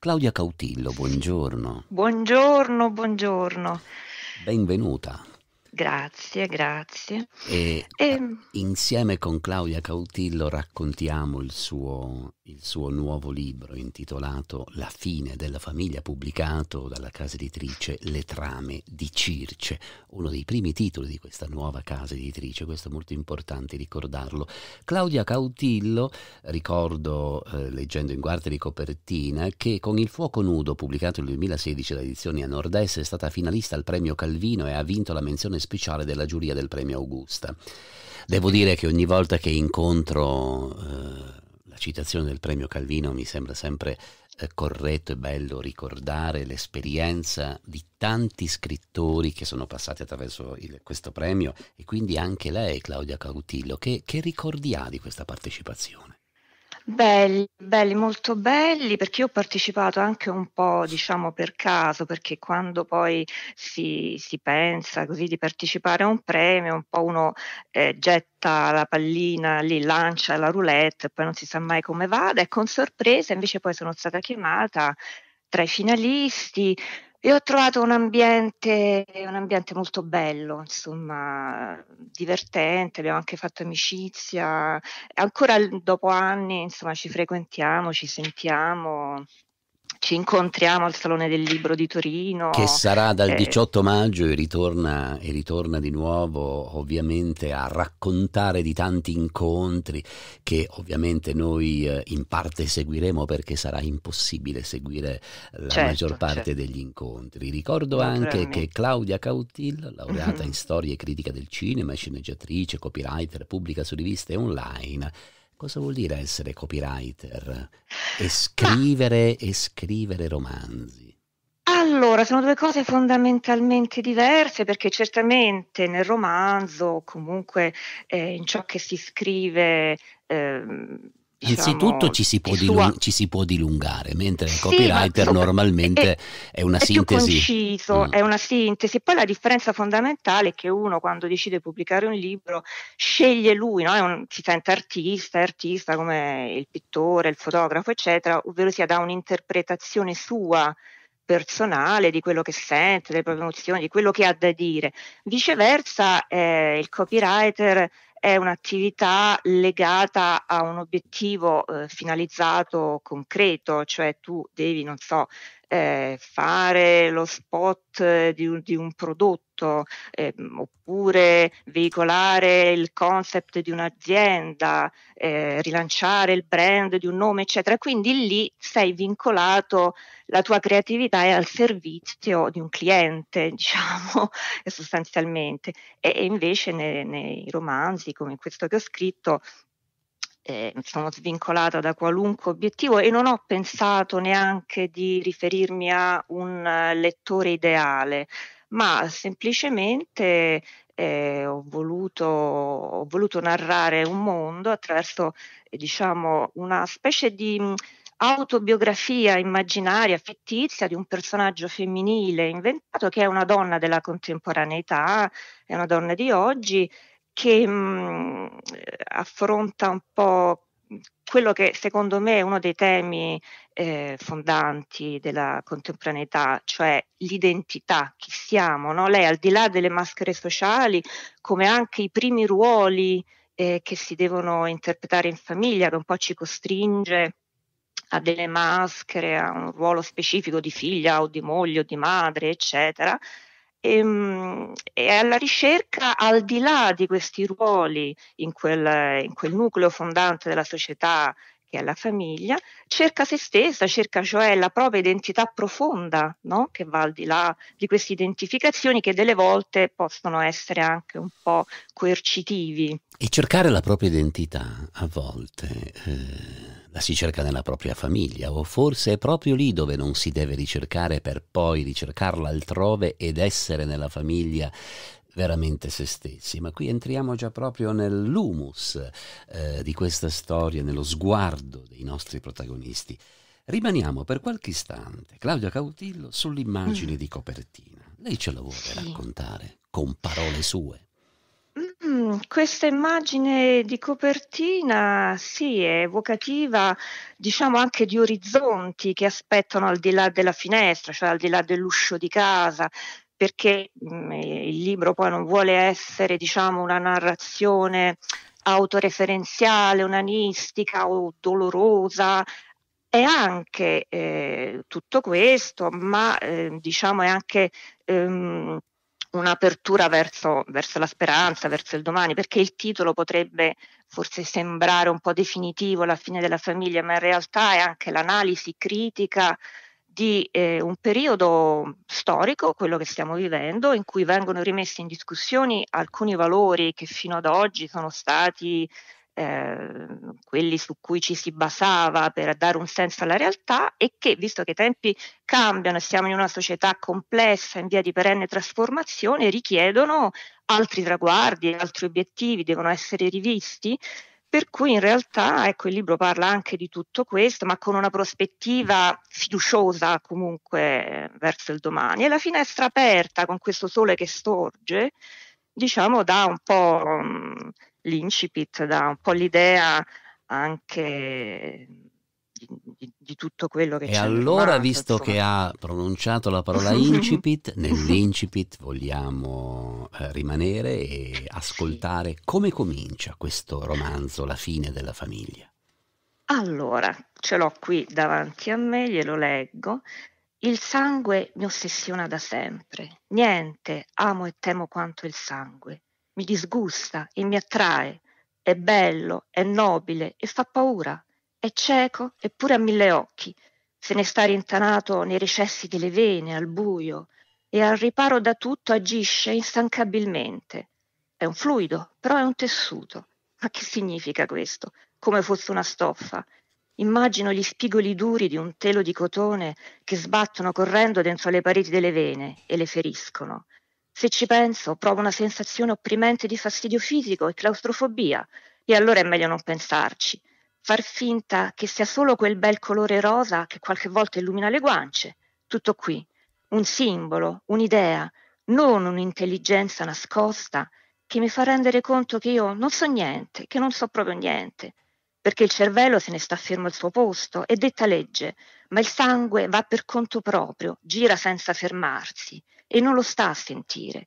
Claudia Cautillo, buongiorno. Buongiorno, buongiorno. Benvenuta. Grazie, grazie. E, e, eh, ehm, insieme con Claudia Cautillo raccontiamo il suo, il suo, nuovo libro intitolato La fine della famiglia, pubblicato dalla casa editrice Le trame di Circe, uno dei primi titoli di questa nuova casa editrice, questo è molto importante ricordarlo. Claudia Cautillo, ricordo eh, leggendo in guardia di copertina, che con Il fuoco nudo, pubblicato nel 2016 da edizioni a Nord-Est, è stata finalista al premio Calvino e ha vinto la menzione speciale della giuria del premio Augusta. Devo dire che ogni volta che incontro eh, la citazione del premio Calvino mi sembra sempre eh, corretto e bello ricordare l'esperienza di tanti scrittori che sono passati attraverso il, questo premio e quindi anche lei, Claudia Carutillo, che, che ricordi ha di questa partecipazione? Belli, belli, molto belli, perché io ho partecipato anche un po', diciamo, per caso, perché quando poi si, si pensa così di partecipare a un premio, un po' uno eh, getta la pallina lì, lancia la roulette, poi non si sa mai come vada e con sorpresa invece poi sono stata chiamata tra i finalisti e ho trovato un ambiente, un ambiente molto bello, insomma, divertente, abbiamo anche fatto amicizia, ancora dopo anni, insomma, ci frequentiamo, ci sentiamo, ci incontriamo al Salone del Libro di Torino. Che sarà dal 18 eh, maggio e ritorna, e ritorna di nuovo ovviamente a raccontare di tanti incontri che ovviamente noi eh, in parte seguiremo perché sarà impossibile seguire la certo, maggior parte certo. degli incontri. Ricordo anche che Claudia Cautil, laureata mm-hmm. in storia e critica del cinema, sceneggiatrice, copywriter, pubblica su riviste online, Cosa vuol dire essere copywriter e scrivere, e scrivere romanzi? Allora, sono due cose fondamentalmente diverse perché certamente nel romanzo, comunque eh, in ciò che si scrive, eh, Diciamo, Innanzitutto ci si, sua... ci si, può dilungare, mentre il copywriter sì, normalmente è, è una è sintesi. Conciso, mm. È una sintesi. Poi la differenza fondamentale è che uno quando decide di pubblicare un libro sceglie lui, no? un, si sente artista, artista come il pittore, il fotografo, eccetera, ovvero sia dà un'interpretazione sua personale di quello che sente, delle proprie emozioni, di quello che ha da dire. Viceversa, eh, il copywriter è un'attività legata a un obiettivo eh, finalizzato concreto, cioè tu devi, non so, eh, fare lo spot di un, di un prodotto eh, oppure veicolare il concept di un'azienda, eh, rilanciare il brand di un nome, eccetera. Quindi lì sei vincolato, la tua creatività è al servizio di un cliente, diciamo, sostanzialmente. E, e invece nei, nei romanzi, come questo che ho scritto, eh, sono svincolata da qualunque obiettivo e non ho pensato neanche di riferirmi a un eh, lettore ideale, ma semplicemente eh, ho, voluto, ho, voluto, narrare un mondo attraverso eh, diciamo, una specie di mm, autobiografia immaginaria, fittizia di un personaggio femminile inventato che è una donna della contemporaneità, è una donna di oggi che mh, affronta un po' quello che secondo me è uno dei temi eh, fondanti della contemporaneità, cioè l'identità, chi siamo. No? Lei al di là delle maschere sociali, come anche i primi ruoli eh, che si devono interpretare in famiglia, che un po' ci costringe a delle maschere, a un ruolo specifico di figlia o di moglie o di madre, eccetera, e, ehm, e, alla ricerca al di là di questi ruoli in quel, in quel nucleo fondante della società che è la famiglia, cerca se stessa, cerca cioè la propria identità profonda, no? che va al di là di queste identificazioni che delle volte possono essere anche un po' coercitivi. E cercare la propria identità a volte eh, la si cerca nella propria famiglia o forse è proprio lì dove non si deve ricercare per poi ricercarla altrove ed essere nella famiglia veramente se stessi, ma qui entriamo già proprio nell'humus eh, di questa storia, nello sguardo dei nostri protagonisti. Rimaniamo per qualche istante, Claudia Cautillo, sull'immagine mm. di copertina. Lei ce la vuole sì. raccontare con parole sue? Mm, questa immagine di copertina sì, è evocativa diciamo anche di orizzonti che aspettano al di là della finestra, cioè al di là dell'uscio di casa, perché mh, mm, il libro poi non vuole essere diciamo, una narrazione autoreferenziale, unanistica o dolorosa, è anche eh, tutto questo, ma eh, diciamo è anche ehm, un'apertura verso, verso la speranza, verso il domani, perché il titolo potrebbe forse sembrare un po' definitivo, la fine della famiglia, ma in realtà è anche l'analisi critica di eh, un periodo storico, quello che stiamo vivendo, in cui vengono rimessi in discussione alcuni valori che fino ad oggi sono stati Ehm, quelli su cui ci si basava per dare un senso alla realtà e che, visto che i tempi cambiano e siamo in una società complessa, in via di perenne trasformazione, richiedono altri traguardi, altri obiettivi, devono essere rivisti. Per cui in realtà ecco, il libro parla anche di tutto questo, ma con una prospettiva fiduciosa comunque verso il domani. E la finestra aperta con questo sole che sorge, diciamo, dà un po' l'incipit, dà un po' l'idea anche di, di, tutto quello che e c'è. E allora, mano, visto insomma. che ha pronunciato la parola incipit, nell'incipit vogliamo eh, rimanere e ascoltare sì. come comincia questo romanzo, La fine della famiglia. Allora, ce l'ho qui davanti a me, glielo leggo. Il sangue mi ossessiona da sempre. Niente amo e temo quanto il sangue mi disgusta e mi attrae, è bello, è nobile e fa paura, è cieco eppure ha mille occhi, se ne sta rintanato nei recessi delle vene, al buio, e al riparo da tutto agisce instancabilmente. È un fluido, però è un tessuto. Ma che significa questo? Come fosse una stoffa. Immagino gli spigoli duri di un telo di cotone che sbattono correndo dentro le pareti delle vene e le feriscono. Se ci penso, provo una sensazione opprimente di fastidio fisico e claustrofobia, e allora è meglio non pensarci. Far finta che sia solo quel bel colore rosa che qualche volta illumina le guance. Tutto qui. Un simbolo, un'idea, non un'intelligenza nascosta che mi fa rendere conto che io non so niente, che non so proprio niente, perché il cervello se ne sta fermo al suo posto, è detta legge, ma il sangue va per conto proprio, gira senza fermarsi e non lo sta a sentire.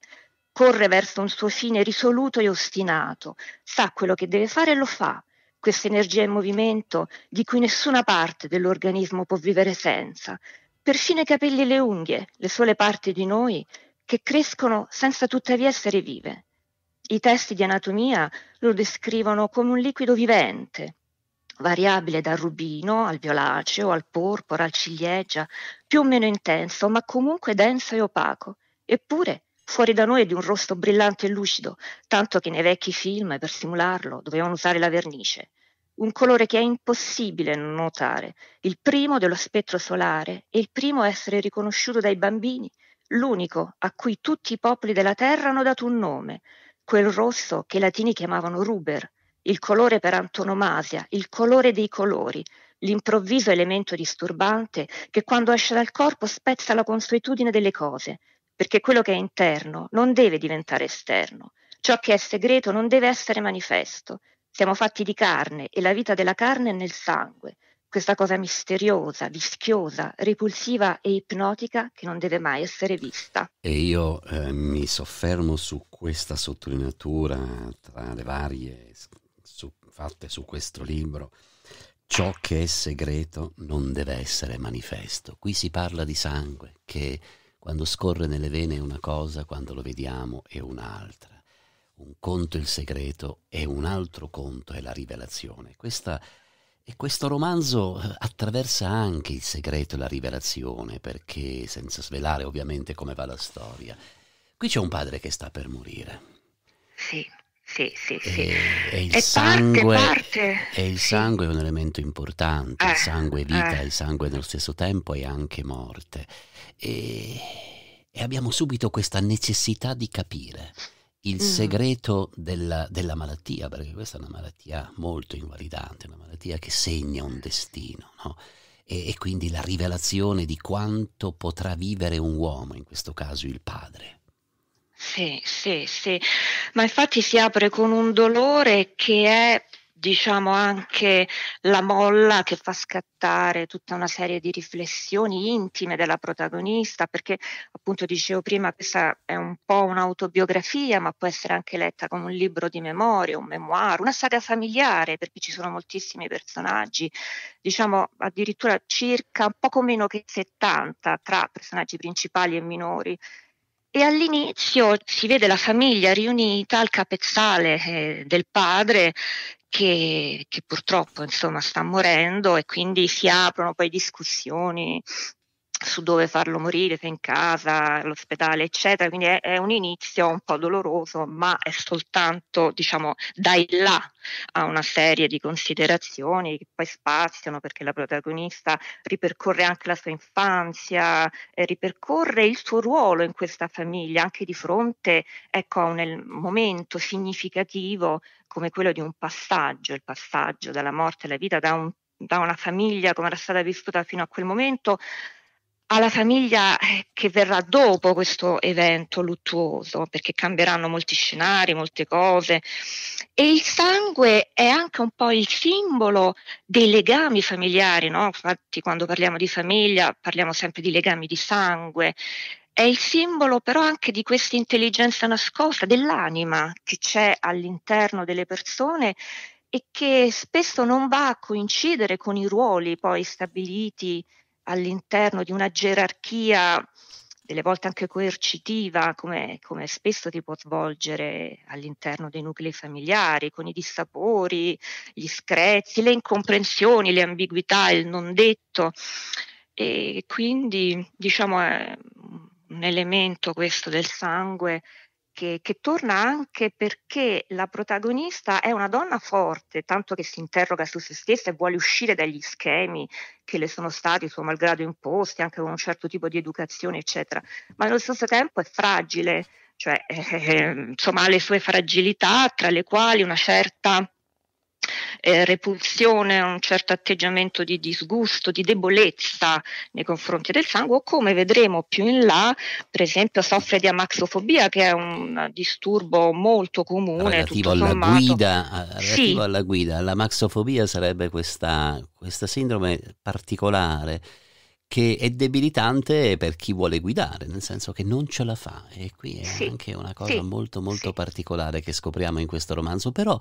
Corre verso un suo fine risoluto e ostinato, sa quello che deve fare e lo fa. Questa energia in movimento di cui nessuna parte dell'organismo può vivere senza. Perfino i capelli e le unghie, le sole parti di noi, che crescono senza tuttavia essere vive. I testi di anatomia lo descrivono come un liquido vivente, variabile dal rubino al violaceo, al porpora, al ciliegia, più o meno intenso, ma comunque denso e opaco. Eppure, fuori da noi è di un rosso brillante e lucido, tanto che nei vecchi film, per simularlo, dovevano usare la vernice. Un colore che è impossibile non notare, il primo dello spettro solare e il primo a essere riconosciuto dai bambini, l'unico a cui tutti i popoli della Terra hanno dato un nome, quel rosso che i latini chiamavano ruber, il colore per antonomasia, il colore dei colori, l'improvviso elemento disturbante che quando esce dal corpo spezza la consuetudine delle cose, perché quello che è interno non deve diventare esterno, ciò che è segreto non deve essere manifesto. Siamo fatti di carne e la vita della carne è nel sangue, questa cosa misteriosa, vischiosa, repulsiva e ipnotica che non deve mai essere vista. E io eh, mi soffermo su questa sottolineatura tra le varie fatte su questo libro, ciò che è segreto non deve essere manifesto. Qui si parla di sangue, che quando scorre nelle vene è una cosa, quando lo vediamo è un'altra. Un conto è il segreto e un altro conto è la rivelazione. Questa, e questo romanzo eh, attraversa anche il segreto e la rivelazione, perché senza svelare ovviamente come va la storia. Qui c'è un padre che sta per morire. Sì sì, sì, sì. E, e il, sangue, parte, parte. il sangue, è un elemento importante, eh, il sangue è vita, eh. il sangue nello stesso tempo è anche morte. E, e abbiamo subito questa necessità di capire il mm. segreto della, della, malattia, perché questa è una malattia molto invalidante, una malattia che segna un destino, no? e, e quindi la rivelazione di quanto potrà vivere un uomo, in questo caso il padre. Sì, sì, sì, ma infatti si apre con un dolore che è diciamo anche la molla che fa scattare tutta una serie di riflessioni intime della protagonista, perché appunto dicevo prima questa è un po' un'autobiografia, ma può essere anche letta come un libro di memoria, un memoir, una saga familiare, perché ci sono moltissimi personaggi, diciamo addirittura circa poco meno che 70 tra personaggi principali e minori. E all'inizio si vede la famiglia riunita al capezzale eh, del padre che, che, purtroppo insomma, sta morendo e quindi si aprono poi discussioni su dove farlo morire, se in casa, all'ospedale, eccetera. Quindi è, è, un inizio un po' doloroso, ma è soltanto, diciamo, dai là a una serie di considerazioni che poi spaziano perché la protagonista ripercorre anche la sua infanzia, eh, ripercorre il suo ruolo in questa famiglia, anche di fronte ecco, a un momento significativo come quello di un passaggio, il passaggio dalla morte alla vita da, un, da una famiglia come era stata vissuta fino a quel momento alla famiglia eh, che verrà dopo questo evento luttuoso, perché cambieranno molti scenari, molte cose. E il sangue è anche un po' il simbolo dei legami familiari, no? Infatti quando parliamo di famiglia parliamo sempre di legami di sangue. È il simbolo però anche di questa intelligenza nascosta, dell'anima che c'è all'interno delle persone e che spesso non va a coincidere con i ruoli poi stabiliti all'interno di una gerarchia delle volte anche coercitiva, come, come, spesso si può svolgere all'interno dei nuclei familiari, con i dissapori, gli screzi, le incomprensioni, le ambiguità, il non detto. E quindi, diciamo, è un elemento questo del sangue che, che, torna anche perché la protagonista è una donna forte, tanto che si interroga su se stessa e vuole uscire dagli schemi che le sono stati suo malgrado imposti, anche con un certo tipo di educazione, eccetera, ma allo stesso tempo è fragile, cioè eh, insomma ha le sue fragilità, tra le quali una certa eh, repulsione, un certo atteggiamento di disgusto, di debolezza nei confronti del sangue o come vedremo più in là, per esempio soffre di amaxofobia che è un disturbo molto comune. Relativo, alla guida, eh, relativo sì. alla guida, l'amaxofobia sarebbe questa, questa sindrome particolare che è debilitante per chi vuole guidare, nel senso che non ce la fa. E qui è sì, anche una cosa sì, molto molto sì. particolare che scopriamo in questo romanzo. Però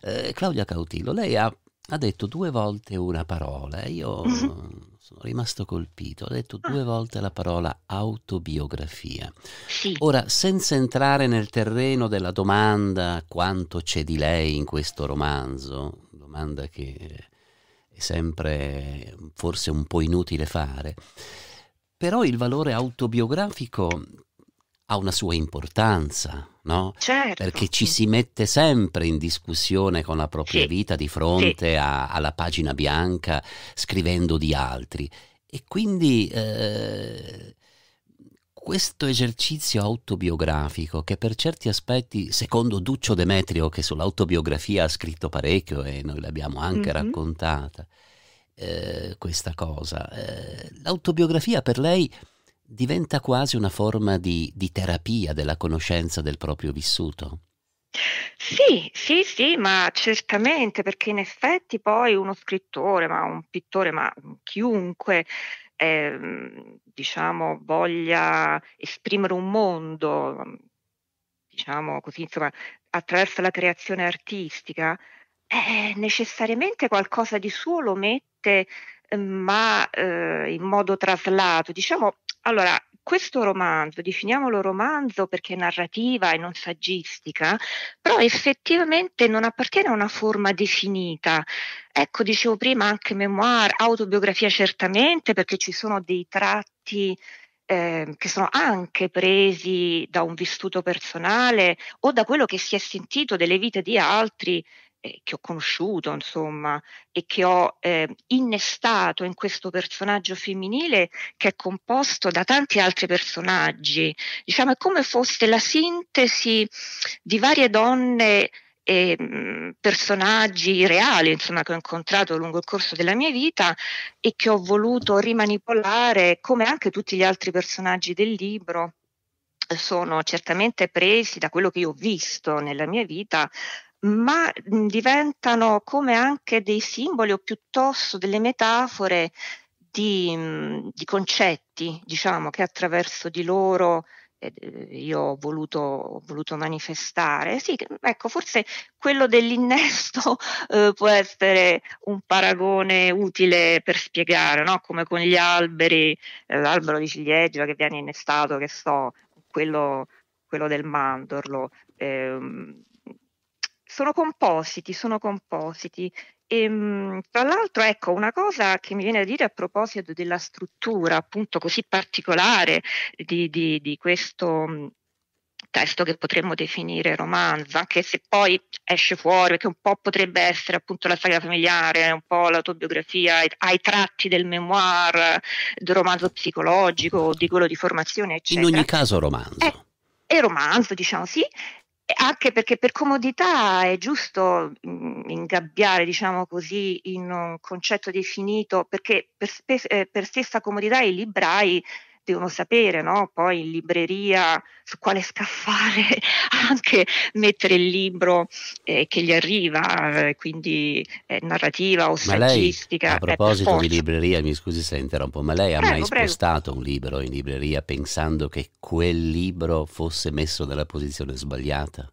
eh, Claudia Cautillo, lei ha, ha, detto due volte una parola, io mm-hmm. sono rimasto colpito, ha detto due ah. volte la parola autobiografia. Ora, senza entrare nel terreno della domanda quanto c'è di lei in questo romanzo, domanda che eh, sempre forse un po' inutile fare. Però il valore autobiografico ha una sua importanza, no? Certo. Perché ci si mette sempre in discussione con la propria sì. vita di fronte sì. a, alla pagina bianca scrivendo di altri. E quindi eh, questo esercizio autobiografico, che per certi aspetti, secondo Duccio Demetrio, che sull'autobiografia ha scritto parecchio e noi l'abbiamo anche mm-hmm. raccontata, eh, questa cosa, eh, l'autobiografia per lei diventa quasi una forma di, di terapia della conoscenza del proprio vissuto. Sì, sì, sì, ma certamente, perché in effetti poi uno scrittore, ma un pittore, ma chiunque eh, diciamo, voglia esprimere un mondo, mhmm, diciamo così, insomma, attraverso la creazione artistica, eh, necessariamente qualcosa di suo lo mette ma eh, in modo traslato. Diciamo, allora, questo romanzo, definiamolo romanzo perché è narrativa e non saggistica, però effettivamente non appartiene a una forma definita. Ecco, dicevo prima anche memoir, autobiografia certamente, perché ci sono dei tratti eh, che sono anche presi da un vissuto personale o da quello che si è sentito delle vite di altri eh, che ho conosciuto, insomma, e che ho eh, innestato in questo personaggio femminile che è composto da tanti altri personaggi. Diciamo, è come fosse la sintesi di varie donne e, ehm, personaggi reali insomma, che ho incontrato lungo il corso della mia vita e che ho voluto rimanipolare come anche tutti gli altri personaggi del libro sono certamente presi da quello che io ho visto nella mia vita, ma diventano come anche dei simboli o piuttosto delle metafore di, di concetti, diciamo, che attraverso di loro eh, io ho voluto, ho voluto, manifestare. Sì, ecco, forse quello dell'innesto eh, può essere un paragone utile per spiegare, no? come con gli alberi, eh, l'albero di ciliegia che viene innestato, che so, quello, quello del mandorlo. Eh, sono compositi, sono compositi. E, ehm, tra l'altro, ecco, una cosa che mi viene a dire a proposito della struttura appunto così particolare di, di, di questo mm, testo che potremmo definire romanzo, anche se poi esce fuori, perché un po' potrebbe essere appunto la saga familiare, un po' l'autobiografia, ai tratti del memoir, del romanzo psicologico, di quello di formazione, eccetera. In ogni caso romanzo. È, è romanzo, diciamo sì, anche perché per comodità è giusto mhmm, ingabbiare, diciamo così, in un concetto definito, perché per, per, eh, per stessa comodità i librai devono sapere no? poi in libreria su quale scaffale anche mettere il libro eh, che gli arriva, eh, quindi eh, narrativa o saggistica. Lei, a proposito di libreria, mi scusi se interrompo, ma lei ha prego, mai spostato prego. un libro in libreria pensando che quel libro fosse messo nella posizione sbagliata?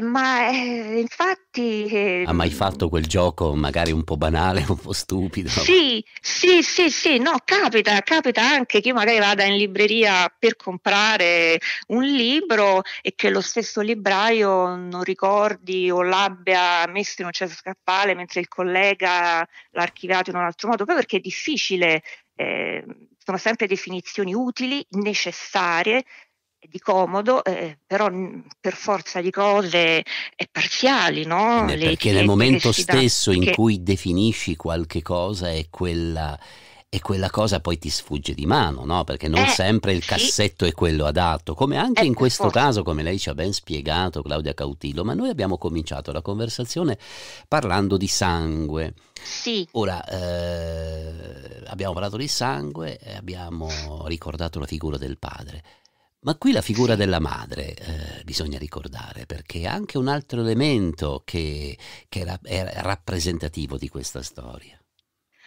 ma eh, infatti... Eh, ha mai fatto quel gioco magari un po' banale, un po' stupido? Sì, sì, sì, sì, no, capita, capita anche che io magari vada in libreria per comprare un libro e che lo stesso libraio non ricordi o l'abbia messo in un scappale mentre il collega l'ha archiviato in un altro modo, proprio perché è difficile, eh, sono sempre definizioni utili, necessarie, di comodo, eh, però mm, per forza di cose è parziali, no? Eh beh, perché nel momento stesso in che... cui definisci qualche cosa è quella e quella cosa poi ti sfugge di mano, no? perché non eh, sempre il cassetto sì. è quello adatto, come anche eh, in questo forse. caso, come lei ci ha ben spiegato Claudia Cautillo, ma noi abbiamo cominciato la conversazione parlando di sangue. Sì. Ora, eh, abbiamo parlato di sangue e abbiamo ricordato la figura del padre. Ma qui la figura della madre eh, bisogna ricordare perché è anche un altro elemento che, che era, era rappresentativo di questa storia.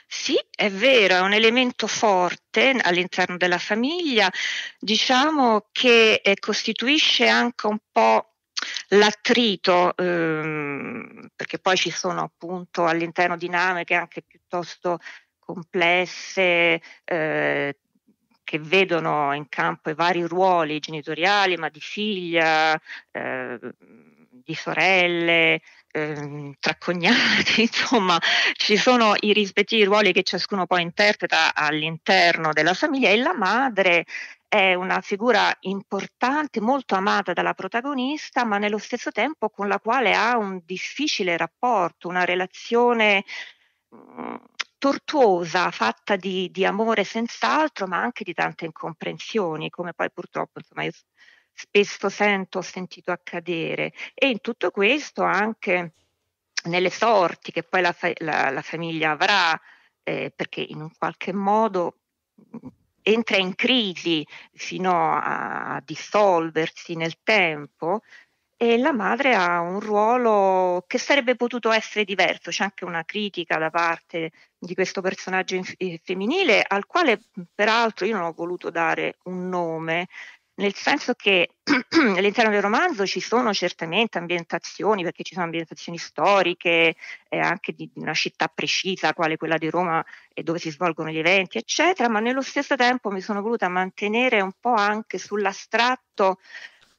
Sì, è vero, è un elemento forte all'interno della famiglia, diciamo che eh, costituisce anche un po' l'attrito, ehm, perché poi ci sono appunto all'interno dinamiche anche piuttosto complesse, eh, che vedono in campo i vari ruoli genitoriali, ma di figlia, eh, di sorelle, eh, tra cognati, insomma, ci sono i rispettivi ruoli che ciascuno poi interpreta all'interno della famiglia e la madre è una figura importante, molto amata dalla protagonista, ma nello stesso tempo con la quale ha un difficile rapporto, una relazione mh, mm, tortuosa, fatta di, di amore senz'altro, ma anche di tante incomprensioni, come poi purtroppo insomma, io spesso sento, ho sentito accadere. E in tutto questo anche nelle sorti che poi la, fa- la, la famiglia avrà, eh, perché in un qualche modo mm, entra in crisi fino a, a dissolversi nel tempo e la madre ha un ruolo che sarebbe potuto essere diverso, c'è anche una critica da parte di questo personaggio inf- eh, femminile, al quale peraltro io non ho voluto dare un nome, nel senso che all'interno del romanzo ci sono certamente ambientazioni, perché ci sono ambientazioni storiche, eh, anche di, di una città precisa, quale quella di Roma, e eh, dove si svolgono gli eventi, eccetera, ma nello stesso tempo mi sono voluta mantenere un po' anche sull'astratto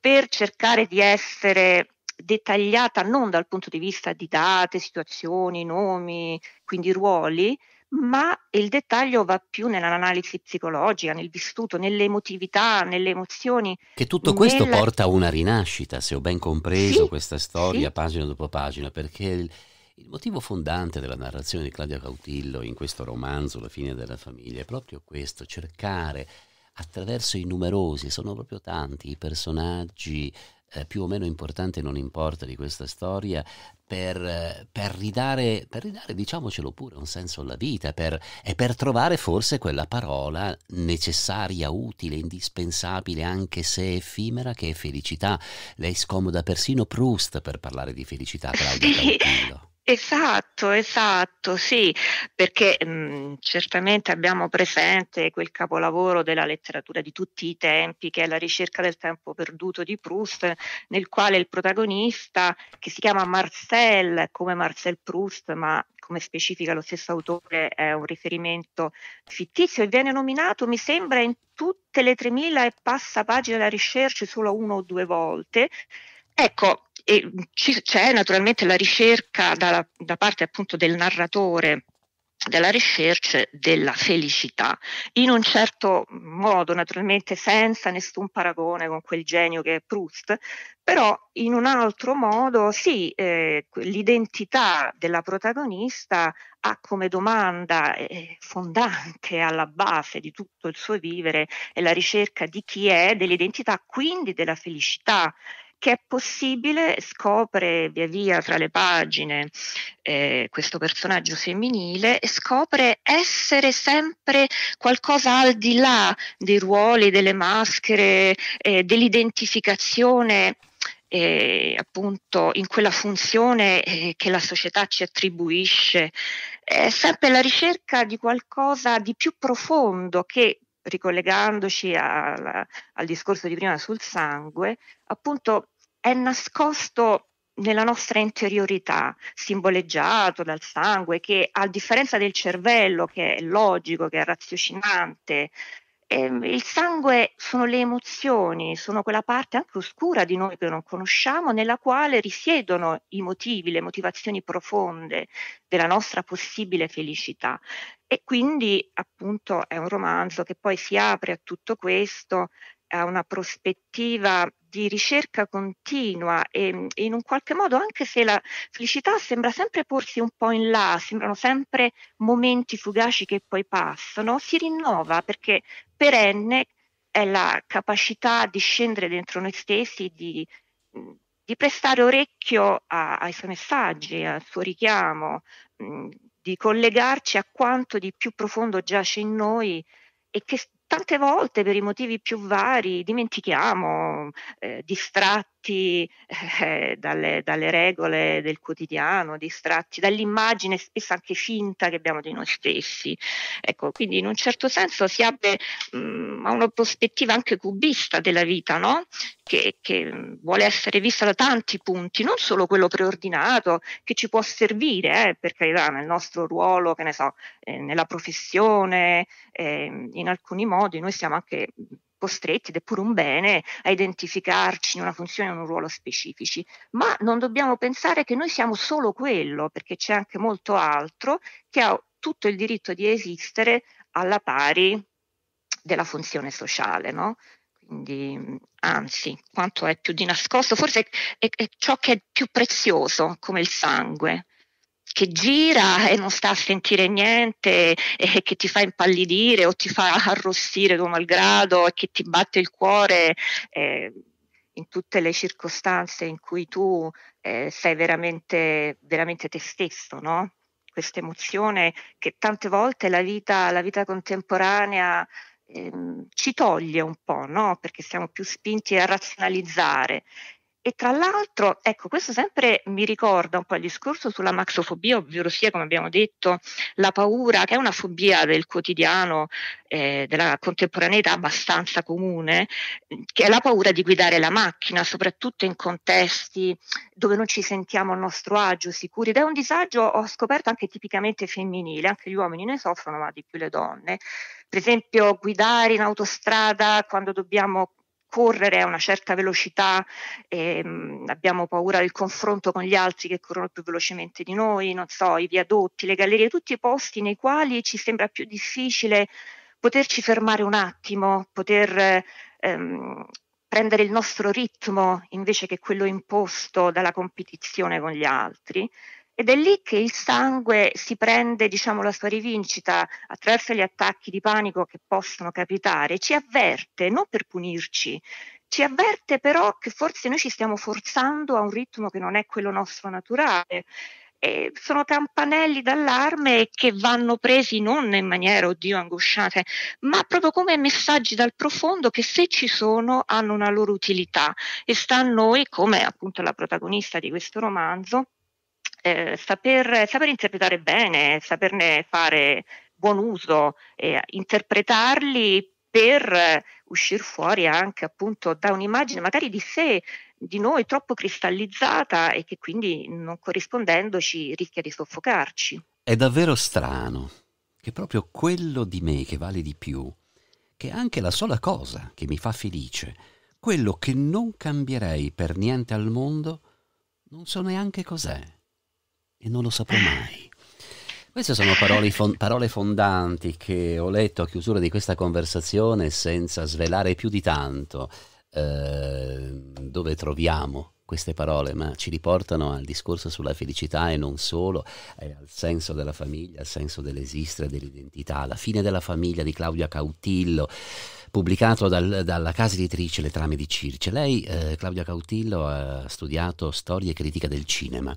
per cercare di essere dettagliata non dal punto di vista di date, situazioni, nomi, quindi ruoli, ma il dettaglio va più nell'analisi psicologica, nel vissuto, nelle emotività, nelle emozioni. Che tutto questo nella... porta a una rinascita, se ho ben compreso sì, questa storia, sì. pagina dopo pagina, perché il, il, motivo fondante della narrazione di Claudia Cautillo in questo romanzo La fine della famiglia è proprio questo, cercare attraverso i numerosi, sono proprio tanti i personaggi eh, più o meno importante non importa di questa storia, per, eh, per, ridare, per ridare, diciamocelo pure, un senso alla vita per, e per trovare forse quella parola necessaria, utile, indispensabile, anche se effimera, che è felicità. Lei scomoda persino Proust per parlare di felicità, Claudio. sì, Campillo. Esatto, esatto, sì, perché mh, mhmm, certamente abbiamo presente quel capolavoro della letteratura di tutti i tempi, che è La ricerca del tempo perduto di Proust, nel quale il protagonista, che si chiama Marcel, come Marcel Proust, ma come specifica lo stesso autore, è un riferimento fittizio e viene nominato, mi sembra, in tutte le 3.000 e passa pagine della ricerca solo una o due volte. Ecco, e c'è naturalmente la ricerca da, da parte appunto del narratore della ricerca della felicità, in un certo modo, naturalmente senza nessun paragone con quel genio che è Proust, però in un altro modo sì, eh, l'identità della protagonista ha come domanda eh, fondante alla base di tutto il suo vivere è la ricerca di chi è, dell'identità, quindi della felicità che è possibile, scopre via via fra le pagine eh, questo personaggio femminile e scopre essere sempre qualcosa al di là dei ruoli, delle maschere, eh, dell'identificazione. Eh, appunto in quella funzione eh, che la società ci attribuisce, è sempre la ricerca di qualcosa di più profondo che ricollegandoci al, al discorso di prima sul sangue, appunto è nascosto nella nostra interiorità, simboleggiato dal sangue, che a differenza del cervello, che è logico, che è raziocinante, eh, il sangue sono le emozioni, sono quella parte anche oscura di noi che non conosciamo, nella quale risiedono i motivi, le motivazioni profonde della nostra possibile felicità. E quindi appunto è un romanzo che poi si apre a tutto questo a una prospettiva di ricerca continua e mm, in un qualche modo anche se la felicità sembra sempre porsi un po' in là, sembrano sempre momenti fugaci che poi passano, si rinnova perché perenne è la capacità di scendere dentro noi stessi, di, mm, di prestare orecchio a, ai suoi messaggi, al suo richiamo, mm, di collegarci a quanto di più profondo giace in noi e che tante volte per i motivi più vari dimentichiamo, eh, distratti distratti eh, eh, dalle, dalle, regole del quotidiano, distratti dall'immagine spesso anche finta che abbiamo di noi stessi. Ecco, quindi in un certo senso si abbia mm, mh, una prospettiva anche cubista della vita, no? che, che, mm, vuole essere vista da tanti punti, non solo quello preordinato che ci può servire, eh, per carità, nel nostro ruolo, che ne so, eh, nella professione, ehm, in alcuni modi noi siamo anche mm, costretti, ed è pure un bene, a identificarci in una funzione o in un ruolo specifici, ma non dobbiamo pensare che noi siamo solo quello, perché c'è anche molto altro che ha tutto il diritto di esistere alla pari della funzione sociale, no? Quindi, anzi, quanto è più di nascosto, forse è, è, ciò che è più prezioso, come il sangue che gira e non sta a sentire niente e che ti fa impallidire o ti fa arrossire tuo malgrado e che ti batte il cuore eh, in tutte le circostanze in cui tu eh, sei veramente, veramente te stesso, no? Questa emozione che tante volte la vita, la vita contemporanea ehm, ci toglie un po', no? Perché siamo più spinti a razionalizzare e tra l'altro, ecco, questo sempre mi ricorda un po' il discorso sulla maxofobia, ovvero sia, come abbiamo detto, la paura, che è una fobia del quotidiano, eh, della contemporaneità abbastanza comune, che è la paura di guidare la macchina, soprattutto in contesti dove non ci sentiamo a nostro agio, sicuri. Ed è un disagio, ho scoperto, anche tipicamente femminile, anche gli uomini ne soffrono, ma di più le donne. Per esempio, guidare in autostrada quando dobbiamo correre a una certa velocità, ehm, abbiamo paura del confronto con gli altri che corrono più velocemente di noi, non so, i viadotti, le gallerie, tutti i posti nei quali ci sembra più difficile poterci fermare un attimo, poter ehm, prendere il nostro ritmo invece che quello imposto dalla competizione con gli altri. Ed è lì che il sangue si prende diciamo, la sua rivincita attraverso gli attacchi di panico che possono capitare, ci avverte non per punirci, ci avverte però che forse noi ci stiamo forzando a un ritmo che non è quello nostro naturale. E sono campanelli d'allarme che vanno presi non in maniera, oddio, angosciante, ma proprio come messaggi dal profondo che se ci sono hanno una loro utilità e sta a noi, come appunto la protagonista di questo romanzo, eh, saper, saper interpretare bene, saperne fare buon uso, eh, interpretarli per eh, uscire fuori anche appunto da un'immagine magari di sé, di noi troppo cristallizzata e che quindi non corrispondendoci rischia di soffocarci. È davvero strano che proprio quello di me che vale di più, che è anche la sola cosa che mi fa felice, quello che non cambierei per niente al mondo, non so neanche cos'è e non lo saprò mai. Queste sono parole, fon- parole, fondanti che ho letto a chiusura di questa conversazione senza svelare più di tanto eh, dove troviamo queste parole, ma ci riportano al discorso sulla felicità e non solo, eh, al senso della famiglia, al senso dell'esistere, dell'identità, la fine della famiglia di Claudia Cautillo pubblicato dal, dalla casa editrice Le trame di Circe. Lei, eh, Claudia Cautillo, ha studiato storia e critica del cinema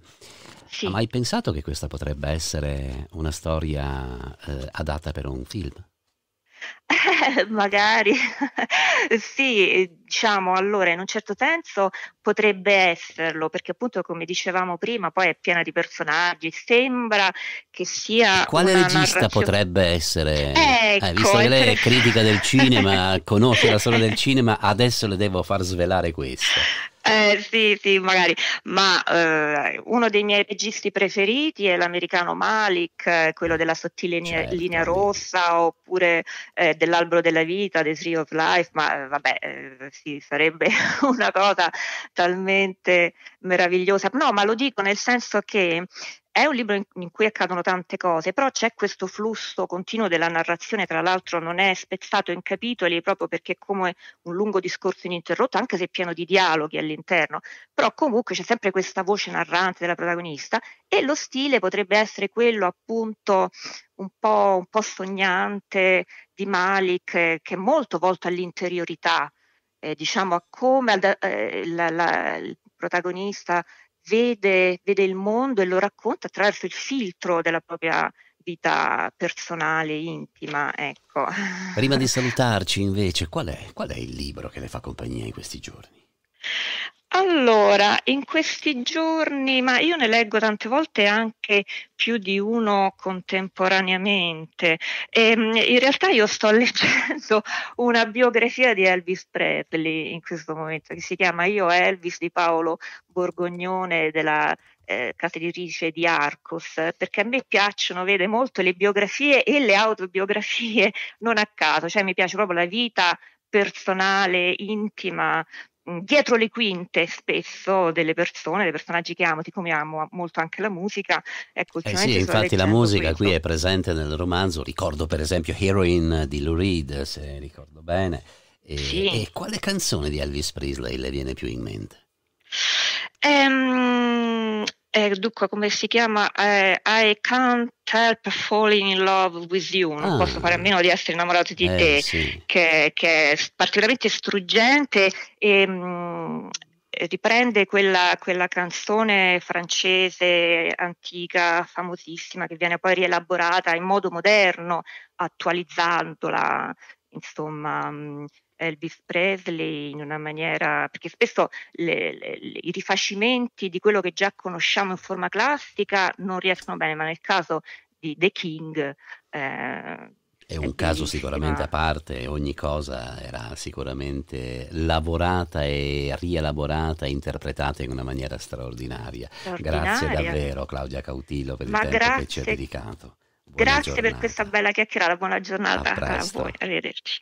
sì. Ha mai pensato che questa potrebbe essere una storia eh, adatta per un film? Eh, magari sì, diciamo allora in un certo senso potrebbe esserlo perché appunto come dicevamo prima poi è piena di personaggi, sembra che sia... Quale regista narrazione... potrebbe essere? Ecco, eh, visto ecco, che lei è ecco. critica del cinema, conosce la storia del cinema, adesso le devo far svelare questo. Eh, sì, sì, magari, ma eh, uno dei miei registi preferiti è l'americano Malik, eh, quello della sottile certo. linea rossa oppure eh, dell'albero della vita, The Tree of Life, ma eh, vabbè, sì, sarebbe una cosa talmente meravigliosa. No, ma lo dico nel senso che è un libro in, cui accadono tante cose, però c'è questo flusso continuo della narrazione, tra l'altro non è spezzato in capitoli proprio perché è come un lungo discorso ininterrotto, anche se pieno di dialoghi all'interno, però comunque c'è sempre questa voce narrante della protagonista e lo stile potrebbe essere quello appunto un po', un po sognante di Malik, eh, che è molto volto all'interiorità, eh, diciamo a come ad, eh, la, la, il protagonista vede, vede il mondo e lo racconta attraverso il filtro della propria vita personale, intima, ecco. Prima di salutarci invece, qual è, qual è il libro che le fa compagnia in questi giorni? Allora, in questi giorni, ma io ne leggo tante volte anche più di uno contemporaneamente. E, ehm, in realtà io sto leggendo una biografia di Elvis Presley in questo momento, che si chiama Io Elvis di Paolo Borgognone della eh, cattedrice di Arcos, perché a me piacciono, vede, molto le biografie e le autobiografie, non a caso, cioè mi piace proprio la vita personale, intima Mm, dietro le quinte spesso delle persone, dei personaggi che amo, siccome amo molto anche la musica. Ecco, eh sì, infatti la musica questo. qui è presente nel romanzo, ricordo per esempio Heroine di Lou Reed, se ricordo bene. E, sì. e quale canzone di Elvis Presley le viene più in mente? Ehm eh, dunque, come si chiama? Eh, I can't help falling in love with you. Non ah. posso fare a meno di essere innamorato di eh, te, sì. che, che, è particolarmente struggente e. Mh, mm, riprende quella, quella, canzone francese antica, famosissima, che viene poi rielaborata in modo moderno, attualizzandola, insomma, mm, Elvis Presley in una maniera, perché spesso le, le, i rifacimenti di quello che già conosciamo in forma classica non riescono bene, ma nel caso di The King... Eh, è un caso sicuramente a parte, ogni cosa era sicuramente lavorata e rielaborata e interpretata in una maniera straordinaria. Grazie davvero Claudia Cautillo per Ma il tempo grazie. che ci ha dedicato. Buona grazie giornata. per questa bella chiacchierata, buona giornata a, a voi, arrivederci.